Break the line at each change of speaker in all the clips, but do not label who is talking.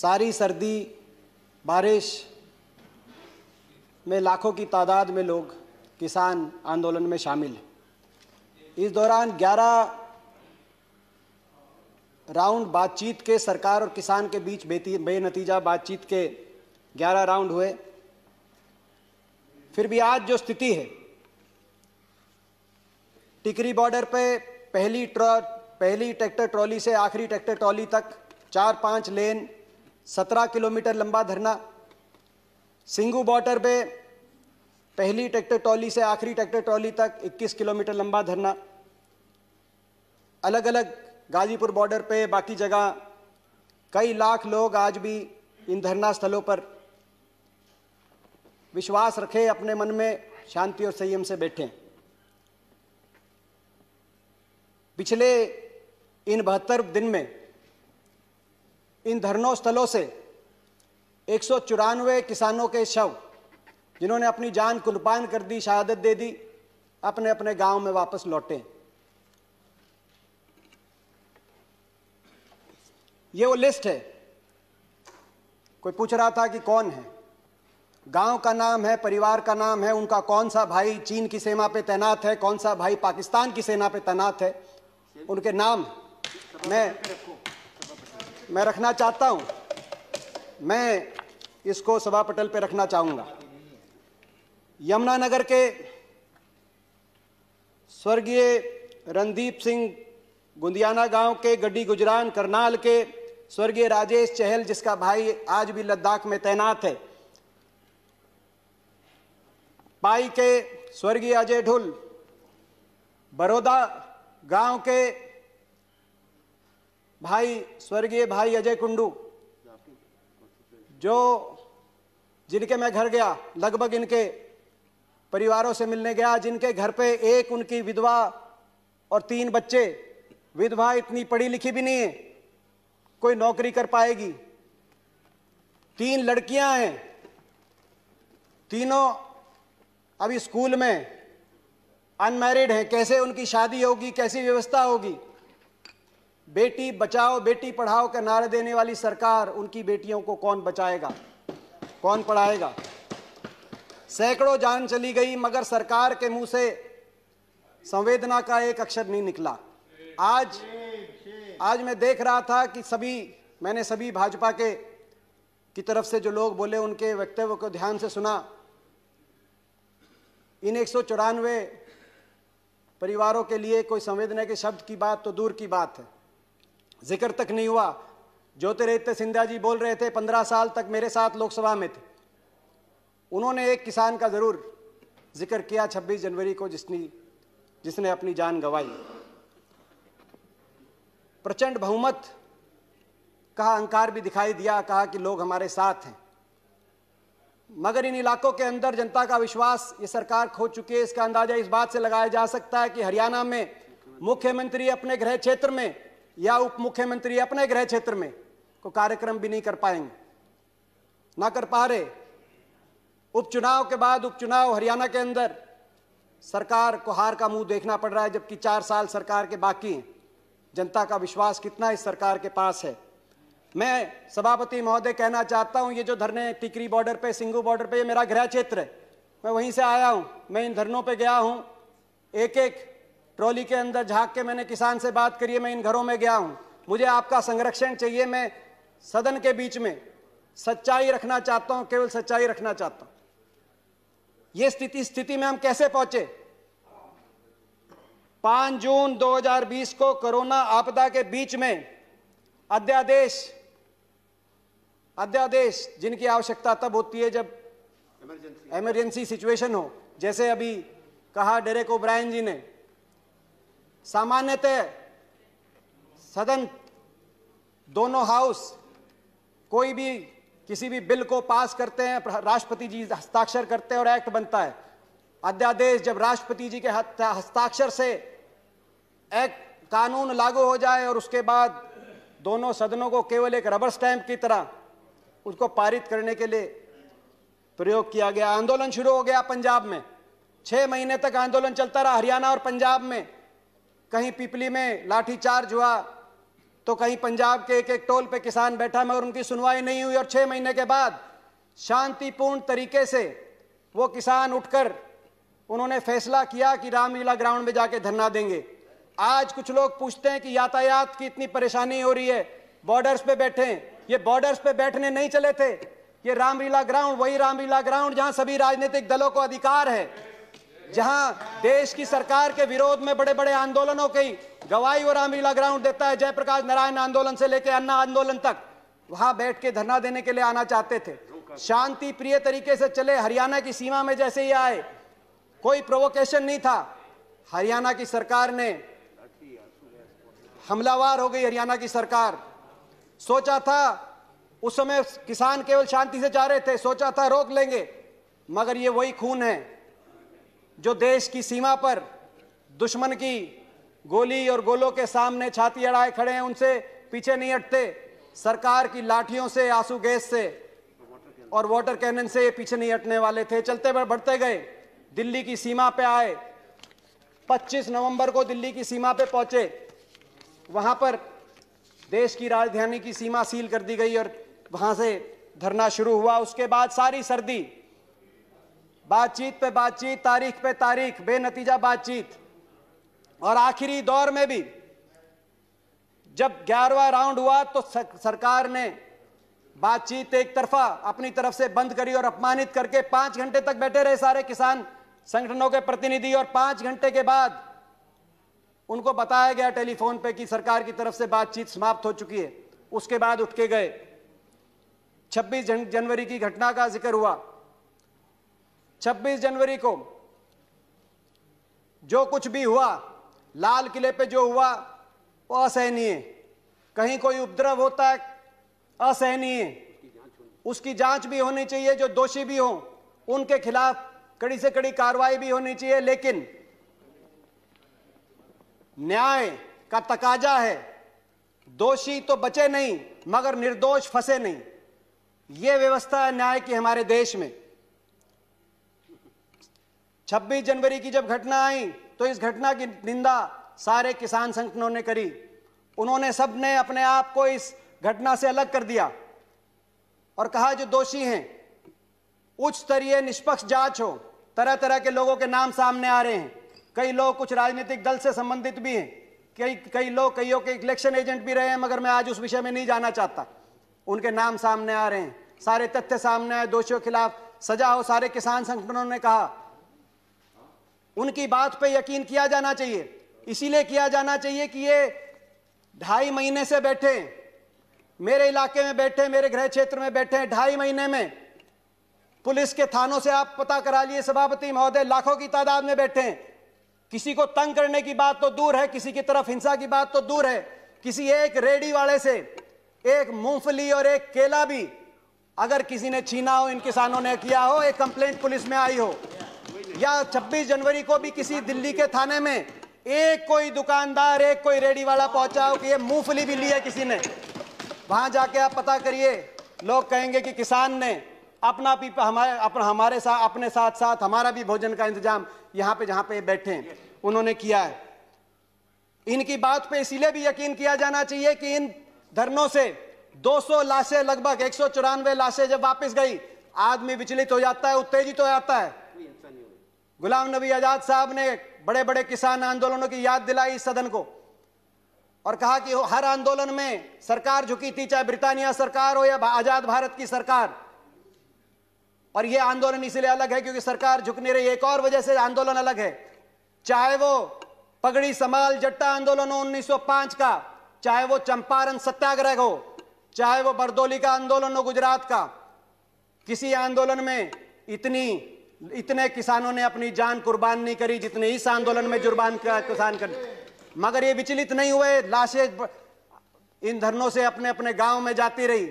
सारी सर्दी बारिश में लाखों की तादाद में लोग किसान आंदोलन में शामिल हैं इस दौरान 11 राउंड बातचीत के सरकार और किसान के बीच बेनतीजा बातचीत के 11 राउंड हुए फिर भी आज जो स्थिति है टिकरी बॉर्डर पे पहली ट्रॉ पहली ट्रैक्टर ट्रॉली से आखिरी ट्रैक्टर ट्रॉली तक चार पांच लेन सत्रह किलोमीटर लंबा धरना सिंगू बॉर्डर पे पहली ट्रैक्टर ट्रॉली से आखिरी ट्रैक्टर ट्रॉली तक 21 किलोमीटर लंबा धरना अलग अलग गाजीपुर बॉर्डर पे बाकी जगह कई लाख लोग आज भी इन धरना स्थलों पर विश्वास रखें अपने मन में शांति और संयम से बैठे पिछले इन बहत्तर दिन में इन धरनों स्थलों से एक किसानों के शव जिन्होंने अपनी जान कुर्बान कर दी शहादत दे दी अपने अपने गांव में वापस लौटे ये वो लिस्ट है कोई पूछ रहा था कि कौन है गांव का नाम है परिवार का नाम है उनका कौन सा भाई चीन की सेना पे तैनात है कौन सा भाई पाकिस्तान की सेना पे तैनात है उनके नाम मैं मैं रखना चाहता हूं मैं इसको सभा पटल पे रखना चाहूंगा यमुनानगर के स्वर्गीय रणदीप सिंह गुंदियाना गांव के गड्डी गुजरान करनाल के स्वर्गीय राजेश चहल जिसका भाई आज भी लद्दाख में तैनात है पाई के स्वर्गीय अजय ढुल बड़ौदा गांव के भाई स्वर्गीय भाई अजय कुंडू जो जिनके मैं घर गया लगभग इनके परिवारों से मिलने गया जिनके घर पे एक उनकी विधवा और तीन बच्चे विधवा इतनी पढ़ी लिखी भी नहीं है कोई नौकरी कर पाएगी तीन लड़कियां हैं तीनों अभी स्कूल में अनमैरिड हैं कैसे उनकी शादी होगी कैसी व्यवस्था होगी बेटी बचाओ बेटी पढ़ाओ के नारे देने वाली सरकार उनकी बेटियों को कौन बचाएगा कौन पढ़ाएगा सैकड़ों जान चली गई मगर सरकार के मुंह से संवेदना का एक अक्षर नहीं निकला आज आज मैं देख रहा था कि सभी मैंने सभी भाजपा के की तरफ से जो लोग बोले उनके वक्तव्य को ध्यान से सुना इन एक परिवारों के लिए कोई संवेदना के शब्द की बात तो दूर की बात है जिक्र तक नहीं हुआ ज्योतिरादित्य सिंधिया जी बोल रहे थे पंद्रह साल तक मेरे साथ लोकसभा में थे उन्होंने एक किसान का ज़रूर जिक्र किया 26 जनवरी को जिसने जिसने अपनी जान गंवाई प्रचंड बहुमत का अंकार भी दिखाई दिया कहा कि लोग हमारे साथ हैं मगर इन इलाकों के अंदर जनता का विश्वास ये सरकार खो चुकी है इसका अंदाजा इस बात से लगाया जा सकता है कि हरियाणा में मुख्यमंत्री अपने गृह क्षेत्र में या उप मुख्यमंत्री अपने गृह क्षेत्र में को कार्यक्रम भी नहीं कर पाएंगे ना कर पा रहे उपचुनाव के बाद उपचुनाव हरियाणा के अंदर सरकार को हार का मुंह देखना पड़ रहा है जबकि चार साल सरकार के बाकी हैं जनता का विश्वास कितना इस सरकार के पास है मैं सभापति महोदय कहना चाहता हूं ये जो धरने टिकरी बॉर्डर पे सिंगू बॉर्डर पे ये मेरा गृह क्षेत्र है मैं वहीं से आया हूं मैं इन धरनों पे गया हूं एक एक ट्रॉली के अंदर झाक के मैंने किसान से बात करी है मैं इन घरों में गया हूं मुझे आपका संरक्षण चाहिए मैं सदन के बीच में सच्चाई रखना चाहता हूं केवल सच्चाई रखना चाहता हूं यह स्थिति स्थिति में हम कैसे पहुंचे 5 जून 2020 को कोरोना आपदा के बीच में अध्यादेश अध्यादेश जिनकी आवश्यकता तब होती है जब इमरजेंसी सिचुएशन हो जैसे अभी कहा डेरेक ओब्रायन जी ने सामान्यतः सदन दोनों हाउस कोई भी किसी भी बिल को पास करते हैं राष्ट्रपति जी हस्ताक्षर करते हैं और एक्ट बनता है अध्यादेश जब राष्ट्रपति जी के हस्ताक्षर से एक्ट कानून लागू हो जाए और उसके बाद दोनों सदनों को केवल एक रबर स्टैंप की तरह उसको पारित करने के लिए प्रयोग किया गया आंदोलन शुरू हो गया पंजाब में छः महीने तक आंदोलन चलता रहा हरियाणा और पंजाब में कहीं पिपली में लाठीचार्ज हुआ तो कहीं पंजाब के एक एक टोल पे किसान बैठा मगर उनकी सुनवाई नहीं हुई और छह महीने के बाद शांतिपूर्ण तरीके से वो किसान उठकर उन्होंने फैसला किया कि रामलीला ग्राउंड में जाके धरना देंगे आज कुछ लोग पूछते हैं कि यातायात की इतनी परेशानी हो रही है बॉर्डर्स पे बैठे ये बॉर्डर्स पे बैठने नहीं चले थे ये रामलीला ग्राउंड वही रामलीला ग्राउंड जहां सभी राजनीतिक दलों को अधिकार है जहां देश की सरकार के विरोध में बड़े बड़े आंदोलनों की गवाही और रामलीला ग्राउंड देता है जयप्रकाश नारायण आंदोलन से लेकर अन्ना आंदोलन तक वहां बैठ के धरना देने के लिए आना चाहते थे शांति प्रिय तरीके से चले हरियाणा की सीमा में जैसे ही आए कोई प्रोवोकेशन नहीं था हरियाणा की सरकार ने हमलावार हो गई हरियाणा की सरकार सोचा था उस समय किसान केवल शांति से जा रहे थे सोचा था रोक लेंगे मगर ये वही खून है जो देश की सीमा पर दुश्मन की गोली और गोलों के सामने छाती अड़ाए खड़े हैं उनसे पीछे नहीं हटते सरकार की लाठियों से आंसू गैस से और वाटर कैनन से ये पीछे नहीं हटने वाले थे चलते बढ़ते गए दिल्ली की सीमा पे आए 25 नवंबर को दिल्ली की सीमा पे पहुंचे वहां पर देश की राजधानी की सीमा सील कर दी गई और वहां से धरना शुरू हुआ उसके बाद सारी सर्दी बातचीत पे बातचीत तारीख पे तारीख बेनतीजा बातचीत और आखिरी दौर में भी जब ग्यारहवा राउंड हुआ तो सरकार ने बातचीत एक तरफा अपनी तरफ से बंद करी और अपमानित करके पांच घंटे तक बैठे रहे सारे किसान संगठनों के प्रतिनिधि और पांच घंटे के बाद उनको बताया गया टेलीफोन पे कि सरकार की तरफ से बातचीत समाप्त हो चुकी है उसके बाद उठ के गए 26 जनवरी की घटना का जिक्र हुआ 26 जनवरी को जो कुछ भी हुआ लाल किले पे जो हुआ वो असहनीय कहीं कोई उपद्रव होता है असहनीय उसकी जांच भी होनी चाहिए जो दोषी भी हो उनके खिलाफ कड़ी से कड़ी कार्रवाई भी होनी चाहिए लेकिन न्याय का तकाजा है दोषी तो बचे नहीं मगर निर्दोष फंसे नहीं ये व्यवस्था है न्याय की हमारे देश में 26 जनवरी की जब घटना आई तो इस घटना की निंदा सारे किसान संगठनों ने करी उन्होंने सबने अपने आप को इस घटना से अलग कर दिया और कहा जो दोषी हैं उच्च स्तरीय निष्पक्ष जांच हो तरह तरह के लोगों के नाम सामने आ रहे हैं कई लोग कुछ राजनीतिक दल से संबंधित भी हैं कई कई लोग कईयों के इलेक्शन एजेंट भी रहे हैं मगर मैं आज उस विषय में नहीं जाना चाहता उनके नाम सामने आ रहे हैं सारे तथ्य सामने आए दोषियों के खिलाफ सजा हो सारे किसान संगठनों ने कहा उनकी बात पे यकीन किया जाना चाहिए इसीलिए किया जाना चाहिए कि ये ढाई महीने से बैठे मेरे इलाके में बैठे मेरे गृह क्षेत्र में बैठे ढाई महीने में पुलिस के थानों से आप पता करा लिए सभापति महोदय लाखों की तादाद में बैठे हैं किसी को तंग करने की बात तो दूर है किसी की तरफ हिंसा की बात तो दूर है किसी एक रेडी वाले से एक मूंगफली और एक केला भी अगर किसी ने छीना हो इन किसानों ने किया हो एक कंप्लेंट पुलिस में आई हो या 26 जनवरी को भी किसी दिल्ली के थाने में एक कोई दुकानदार एक कोई रेडी वाला पहुंचा हो कि ये मूंगफली भी ली है किसी ने वहां जाके आप पता करिए लोग कहेंगे कि किसान ने अपना भी हमारे अपन हमारे साथ अपने साथ साथ हमारा भी भोजन का इंतजाम यहाँ पे जहाँ पे बैठे हैं उन्होंने किया है इनकी बात पे इसीलिए भी यकीन किया जाना चाहिए कि इन धरनों से 200 लाशें लगभग एक लाशें जब वापस गई आदमी विचलित हो जाता है उत्तेजित हो जाता है गुलाम नबी आजाद साहब ने बड़े बड़े किसान आंदोलनों की याद दिलाई सदन को और कहा कि हर आंदोलन में सरकार झुकी थी चाहे ब्रिटानिया सरकार हो या आजाद भारत की सरकार और यह आंदोलन इसलिए अलग है क्योंकि सरकार झुक नहीं रही एक और वजह से आंदोलन अलग है चाहे वो पगड़ी समाल जट्टा आंदोलन हो उन्नीस का चाहे वो चंपारण सत्याग्रह हो चाहे वो बरदोली का आंदोलन हो गुजरात का किसी आंदोलन में इतनी इतने किसानों ने अपनी जान कुर्बान नहीं करी जितने इस आंदोलन में जुर्बान किसान कर मगर ये विचलित नहीं हुए लाशें इन धरनों से अपने अपने गांव में जाती रही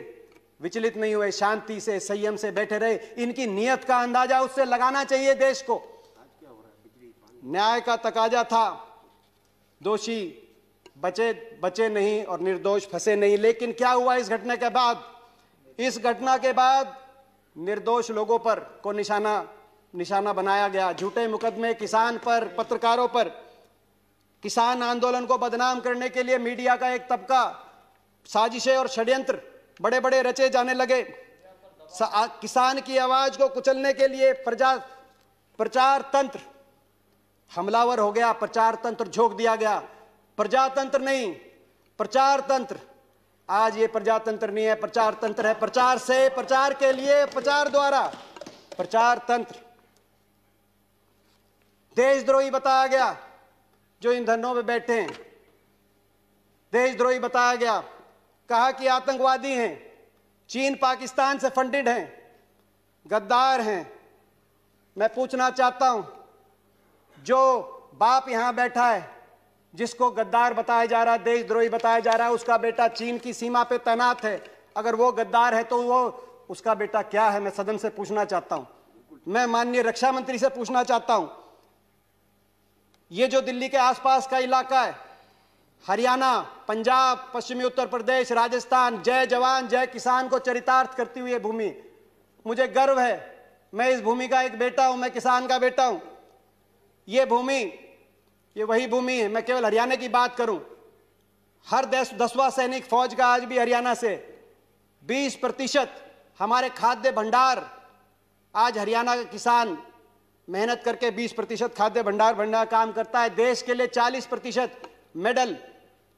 विचलित नहीं हुए शांति से संयम से बैठे रहे इनकी नियत का अंदाजा उससे लगाना चाहिए देश को न्याय का तकाजा था दोषी बचे बचे नहीं और निर्दोष फंसे नहीं लेकिन क्या हुआ इस घटना के बाद इस घटना के बाद निर्दोष लोगों पर को निशाना निशाना बनाया गया झूठे मुकदमे किसान पर पत्रकारों पर किसान आंदोलन को बदनाम करने के लिए मीडिया का एक तबका साजिशें और षड्यंत्र बड़े बड़े रचे जाने लगे किसान की आवाज को कुचलने के लिए प्रजा प्रचार तंत्र हमलावर हो गया प्रचार तंत्र झोंक दिया गया प्रजातंत्र नहीं प्रचार तंत्र आज ये प्रजातंत्र नहीं है प्रचार तंत्र है प्रचार से प्रचार के लिए प्रचार द्वारा प्रचार तंत्र देशद्रोही बताया गया जो इन धरनों में बैठे हैं देशद्रोही बताया गया कहा कि आतंकवादी हैं चीन पाकिस्तान से फंडेड हैं गद्दार हैं मैं पूछना चाहता हूं जो बाप यहां बैठा है जिसको गद्दार बताया जा रहा है देशद्रोही बताया जा रहा है उसका बेटा चीन की सीमा पे तैनात है अगर वो गद्दार है तो वो उसका बेटा क्या है मैं सदन से पूछना चाहता हूं मैं माननीय रक्षा मंत्री से पूछना चाहता हूं ये जो दिल्ली के आसपास का इलाका है हरियाणा पंजाब पश्चिमी उत्तर प्रदेश राजस्थान जय जवान जय किसान को चरितार्थ करती हुई भूमि मुझे गर्व है मैं इस भूमि का एक बेटा हूं मैं किसान का बेटा हूं ये भूमि ये वही भूमि है मैं केवल हरियाणा की बात करूं हर दस दसवा सैनिक फौज का आज भी हरियाणा से 20 प्रतिशत हमारे खाद्य भंडार आज हरियाणा का किसान मेहनत करके 20 प्रतिशत खाद्य भंडार भंडार काम करता है देश के लिए 40 प्रतिशत मेडल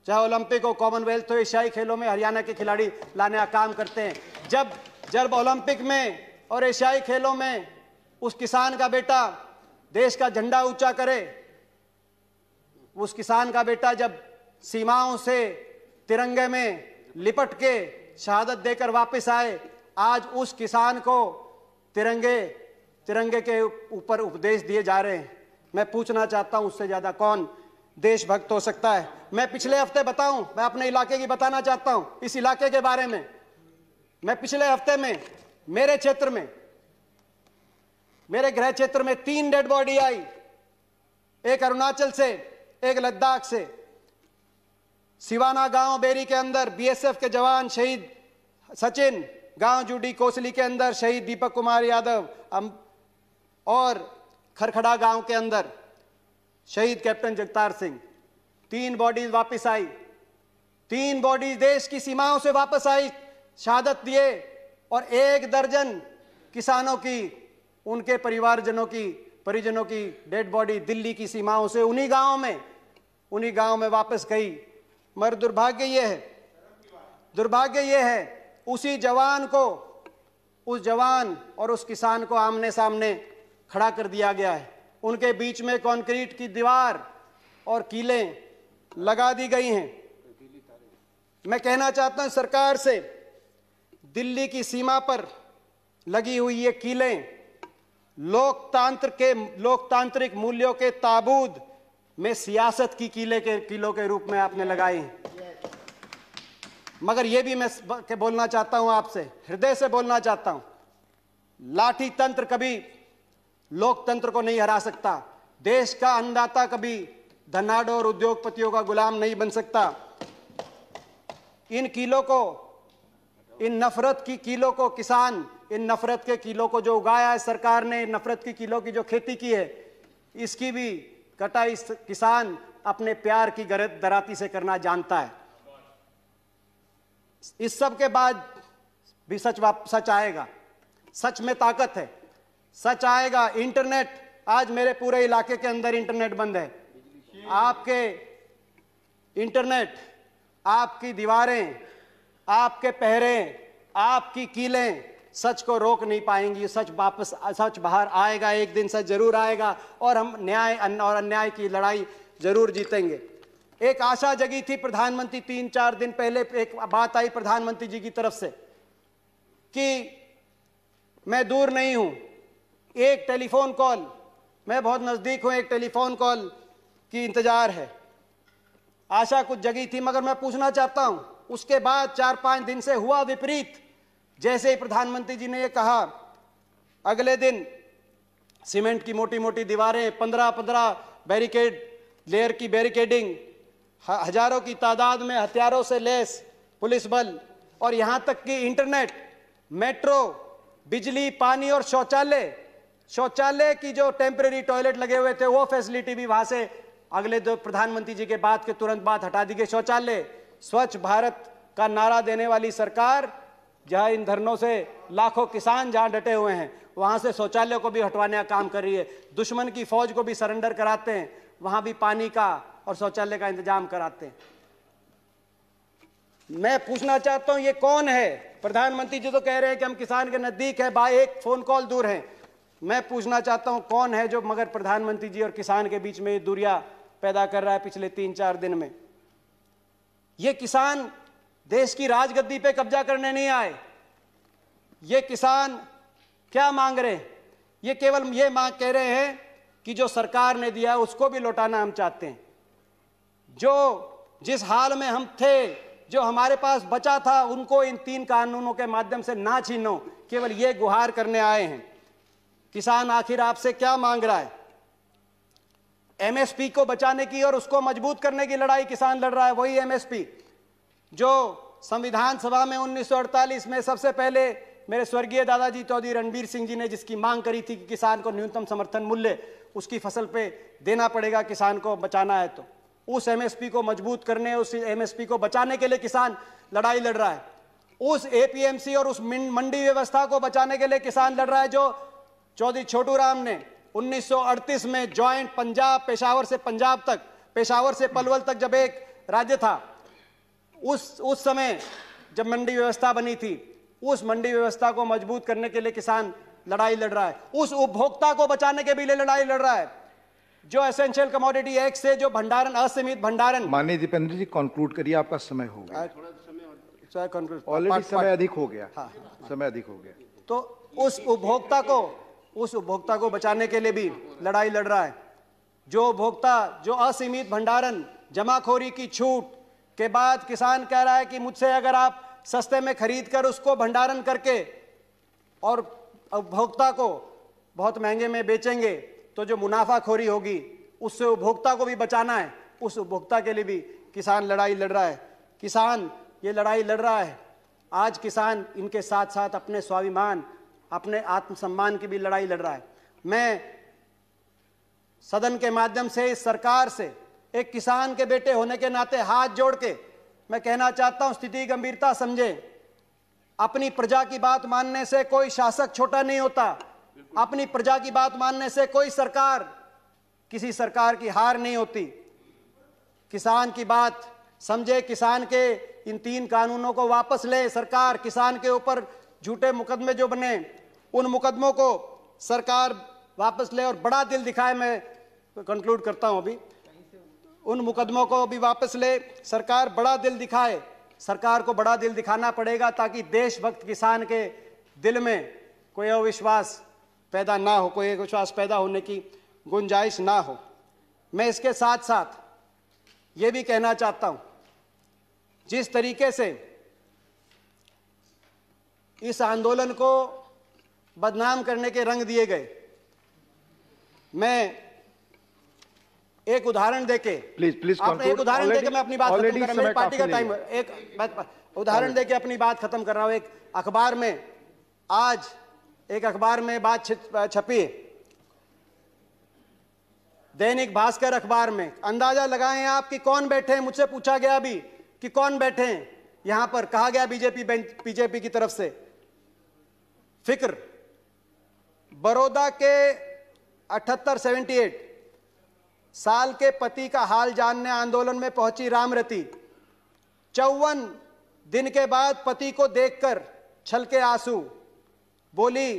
चाहे ओलंपिक हो कॉमनवेल्थ हो एशियाई खेलों में हरियाणा के खिलाड़ी लाने का काम करते हैं जब जब ओलंपिक में और एशियाई खेलों में उस किसान का बेटा देश का झंडा ऊंचा करे उस किसान का बेटा जब सीमाओं से तिरंगे में लिपट के शहादत देकर वापस आए आज उस किसान को तिरंगे तिरंगे के ऊपर उपदेश दिए जा रहे हैं मैं पूछना चाहता हूं उससे ज़्यादा कौन देशभक्त हो सकता है मैं पिछले हफ्ते बताऊं मैं अपने इलाके की बताना चाहता हूं इस इलाके के बारे में मैं पिछले हफ्ते में मेरे क्षेत्र में मेरे गृह क्षेत्र में तीन डेड बॉडी आई एक अरुणाचल से एक लद्दाख से सिवाना गांव बेरी के अंदर बीएसएफ के जवान शहीद सचिन गांव जूडी कोसली के अंदर शहीद दीपक कुमार यादव और खरखड़ा गांव के अंदर शहीद कैप्टन जगतार सिंह तीन बॉडीज वापस आई तीन बॉडीज देश की सीमाओं से वापस आई शहादत दिए और एक दर्जन किसानों की उनके परिवारजनों की परिजनों की डेड बॉडी दिल्ली की सीमाओं से उन्हीं गांवों में उन्हीं गांव में वापस गई मगर दुर्भाग्य ये है दुर्भाग्य ये है उसी जवान को उस जवान और उस किसान को आमने सामने खड़ा कर दिया गया है उनके बीच में कंक्रीट की दीवार और कीले लगा दी गई हैं मैं कहना चाहता हूं सरकार से दिल्ली की सीमा पर लगी हुई ये कीले लोकतंत्र के लोकतांत्रिक मूल्यों के ताबूद में सियासत की कीले के किलों के रूप में आपने लगाई हैं मगर यह भी मैं के बोलना चाहता हूं आपसे हृदय से बोलना चाहता हूं लाठी तंत्र कभी लोकतंत्र को नहीं हरा सकता देश का अन्नदाता कभी धनाडो और उद्योगपतियों का गुलाम नहीं बन सकता इन कीलों को इन नफरत की कीलों को किसान इन नफरत के कीलों को जो उगाया है सरकार ने नफरत की कीलों की जो खेती की है इसकी भी कटाई किसान अपने प्यार की गरज दराती से करना जानता है इस सब के बाद भी सच सच आएगा सच में ताकत है सच आएगा इंटरनेट आज मेरे पूरे इलाके के अंदर इंटरनेट बंद है आपके इंटरनेट आपकी दीवारें आपके पहरे आपकी कीलें सच को रोक नहीं पाएंगी सच वापस सच बाहर आएगा एक दिन सच जरूर आएगा और हम न्याय और अन्याय की लड़ाई जरूर जीतेंगे एक आशा जगी थी प्रधानमंत्री तीन चार दिन पहले एक बात आई प्रधानमंत्री जी की तरफ से कि मैं दूर नहीं हूं एक टेलीफोन कॉल मैं बहुत नज़दीक हूँ एक टेलीफोन कॉल की इंतज़ार है आशा कुछ जगी थी मगर मैं पूछना चाहता हूँ उसके बाद चार पाँच दिन से हुआ विपरीत जैसे ही प्रधानमंत्री जी ने ये कहा अगले दिन सीमेंट की मोटी मोटी दीवारें पंद्रह पंद्रह बैरिकेड लेयर की बैरिकेडिंग हजारों की तादाद में हथियारों से लैस पुलिस बल और यहाँ तक कि इंटरनेट मेट्रो बिजली पानी और शौचालय शौचालय की जो टेम्परेरी टॉयलेट लगे हुए थे वो फैसिलिटी भी वहां से अगले दो प्रधानमंत्री जी के बाद के तुरंत बाद हटा दी गई शौचालय स्वच्छ भारत का नारा देने वाली सरकार जहाँ इन धरनों से लाखों किसान जहाँ डटे हुए हैं वहाँ से शौचालय को भी हटवाने का काम कर रही है दुश्मन की फौज को भी सरेंडर कराते हैं वहाँ भी पानी का और शौचालय का इंतजाम कराते हैं मैं पूछना चाहता हूँ ये कौन है प्रधानमंत्री जी तो कह रहे हैं कि हम किसान के नज़दीक है बा एक फ़ोन कॉल दूर हैं मैं पूछना चाहता हूं कौन है जो मगर प्रधानमंत्री जी और किसान के बीच में ये दूरिया पैदा कर रहा है पिछले तीन चार दिन में ये किसान देश की राजगद्दी पे कब्जा करने नहीं आए ये किसान क्या मांग रहे हैं ये केवल ये मांग कह रहे हैं कि जो सरकार ने दिया उसको भी लौटाना हम चाहते हैं जो जिस हाल में हम थे जो हमारे पास बचा था उनको इन तीन कानूनों के माध्यम से ना छीनो केवल ये गुहार करने आए हैं किसान आखिर आपसे क्या मांग रहा है एमएसपी को बचाने की और उसको मजबूत करने की लड़ाई किसान लड़ रहा है वही एमएसपी जो संविधान सभा में 1948 में सबसे पहले मेरे स्वर्गीय दादाजी चौधरी रणबीर सिंह जी ने जिसकी मांग करी थी कि किसान को न्यूनतम समर्थन मूल्य उसकी फसल पे देना पड़ेगा किसान को बचाना है तो उस एमएसपी को मजबूत करने उस एमएसपी को बचाने के लिए किसान लड़ाई लड़ रहा है उस एपीएमसी और उस मंडी व्यवस्था को बचाने के लिए किसान लड़ रहा है जो चौधरी छोटू राम ने 1938 में ज्वाइंट पंजाब पेशावर से पंजाब तक पेशावर से पलवल तक जब एक राज्य था उस उस समय जब मंडी व्यवस्था बनी थी उस मंडी व्यवस्था को मजबूत करने के लिए किसान लड़ाई लड़ रहा है उस उपभोक्ता को बचाने के लिए लड़ाई लड़ रहा है जो एसेंशियल कमोडिटी एक्ट से जो भंडारण असीमित भंडारण माननीय दीपेंद्र जी कंक्लूड करिए आपका समय हो गया ऑलरेडी समय अधिक हो गया हाँ, समय अधिक हो गया तो उस उपभोक्ता को उस उपभोक्ता को बचाने के लिए भी लड़ाई लड़ रहा है जो उपभोक्ता जो असीमित भंडारण जमाखोरी की छूट के बाद किसान कह रहा है कि मुझसे अगर आप सस्ते में खरीद कर उसको भंडारण करके और उपभोक्ता को बहुत महंगे में बेचेंगे तो जो मुनाफाखोरी होगी उससे उपभोक्ता को भी बचाना है उस उपभोक्ता के लिए भी किसान लड़ाई लड़ रहा है किसान ये लड़ाई लड़ रहा है आज किसान इनके साथ साथ अपने स्वाभिमान अपने आत्मसम्मान की भी लड़ाई लड़ रहा है मैं सदन के माध्यम से इस सरकार से एक किसान के बेटे होने के नाते हाथ जोड़ के मैं कहना चाहता हूं स्थिति गंभीरता समझे अपनी प्रजा की बात मानने से कोई शासक छोटा नहीं होता अपनी प्रजा की बात मानने से कोई सरकार किसी सरकार की हार नहीं होती किसान की बात समझे किसान के इन तीन कानूनों को वापस ले सरकार किसान के ऊपर झूठे मुकदमे जो बने उन मुकदमों को सरकार वापस ले और बड़ा दिल दिखाए मैं कंक्लूड करता हूं अभी उन मुकदमों को अभी वापस ले सरकार बड़ा दिल दिखाए सरकार को बड़ा दिल दिखाना पड़ेगा ताकि देशभक्त किसान के दिल में कोई अविश्वास पैदा ना हो कोई अविश्वास पैदा होने की गुंजाइश ना हो मैं इसके साथ साथ ये भी कहना चाहता हूं जिस तरीके से इस आंदोलन को बदनाम करने के रंग दिए गए मैं एक उदाहरण देके प्लीज प्लीज आप एक उदाहरण देके मैं अपनी बात खत्म कर रहा हूं पार्टी का टाइम एक उदाहरण देके अपनी बात खत्म कर रहा हूं एक अखबार में आज एक अखबार में बात छपी दैनिक भास्कर अखबार में अंदाजा लगाएं आप कि कौन बैठे हैं मुझसे पूछा गया अभी कि कौन बैठे हैं यहां पर कहा गया बीजेपी बीजेपी की तरफ से फिक्र बड़ौदा के अठहत्तर सेवेंटी एट साल के पति का हाल जानने आंदोलन में पहुंची रामरति चौवन दिन के बाद पति को देखकर छलके आंसू बोली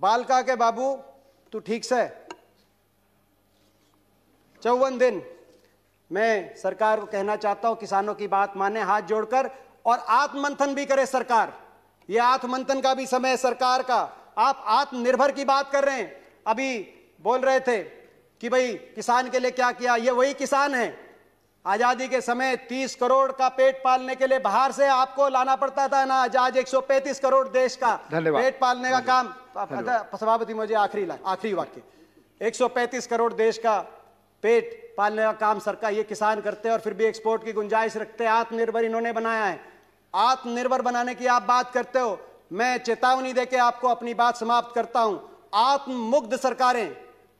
बालका के बाबू तू ठीक से चौवन दिन मैं सरकार को कहना चाहता हूं किसानों की बात माने हाथ जोड़कर और आत्ममंथन भी करे सरकार यह आत्ममंथन का भी समय सरकार का आप आत्मनिर्भर की बात कर रहे हैं अभी बोल रहे थे कि भाई किसान के लिए क्या किया ये वही किसान है आजादी के समय 30 करोड़ का पेट पालने के लिए बाहर से आपको लाना पड़ता था ना आज 135 करोड़ देश का पेट पालने का काम सभापति मुझे आखिरी आखिरी वाक्य 135 करोड़ देश का पेट पालने का काम सरकार ये किसान करते हैं और फिर भी एक्सपोर्ट की गुंजाइश रखते हैं आत्मनिर्भर इन्होंने बनाया है आत्मनिर्भर बनाने की आप बात करते हो मैं चेतावनी देके आपको अपनी बात समाप्त करता हूं आत्ममुग्ध सरकारें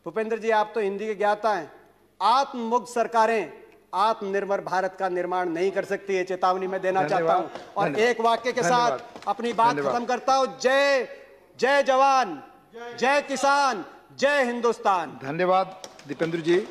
भूपेंद्र जी आप तो हिंदी के ज्ञाता हैं आत्ममुग्ध सरकारें आत्मनिर्भर भारत का निर्माण नहीं कर सकती है चेतावनी में देना चाहता हूं और एक वाक्य के साथ अपनी बात खत्म करता हूं जय जय जवान जय किसान जय हिंदुस्तान धन्यवाद दीपेंद्र जी